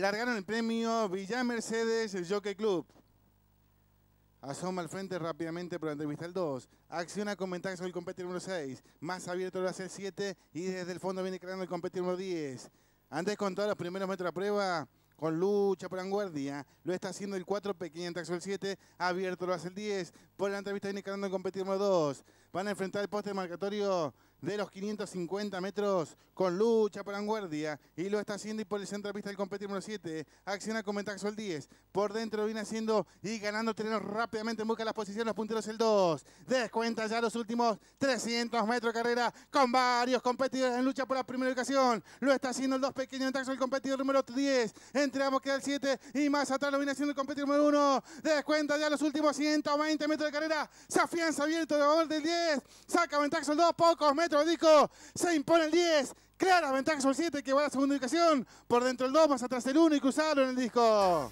largaron el premio Villa Mercedes el Jockey Club. Asoma al frente rápidamente por la entrevista el 2. Acciona con ventaja sobre el competidor número 6. Más abierto lo hace el 7. Y desde el fondo viene creando el competidor número 10. Antes con todos los primeros metros de prueba. Con lucha por la vanguardia. Lo está haciendo el 4. Pequeña en el 7. Abierto lo hace el 10. Por la entrevista viene creando el competidor número 2. Van a enfrentar el poste marcatorio de los 550 metros con lucha por vanguardia y lo está haciendo y por el centro de pista del competidor número 7. Acciona con ventaja el 10. Por dentro viene haciendo y ganando terreno rápidamente. en Busca de las posiciones, los punteros el 2. Descuenta ya los últimos 300 metros de carrera con varios competidores en lucha por la primera ubicación. Lo está haciendo el 2 pequeño Ventaxo el competidor número 10. entramos, queda el 7 y más atrás lo viene haciendo el competidor número 1. Descuenta ya los últimos 120 metros de carrera. Se afianza abierto de gol del 10. Saca ventaja el 2, pocos metros. El se impone el 10, clara ventaja sobre el 7 que va a la segunda ubicación, por dentro el 2, más atrás el 1 y cruzarlo en el disco.